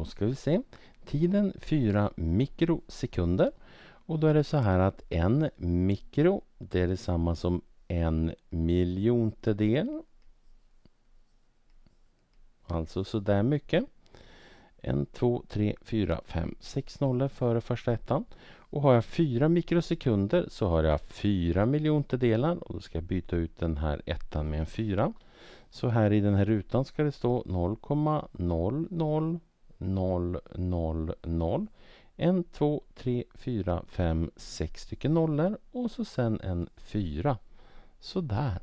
Då ska vi se. Tiden 4 mikrosekunder. Och då är det så här att en mikro, det är detsamma som en miljontedel. Alltså så där mycket. 1, 2, 3, 4, 5, 6 nollor före första ettan. Och har jag 4 mikrosekunder så har jag 4 miljontedelar och då ska jag byta ut den här ettan med en fyra. Så här i den här rutan ska det stå 0,00 0, 0, 0. 1, 2, 3, 4, 5, 6 stycken nollor och så sen en 4. Sådär.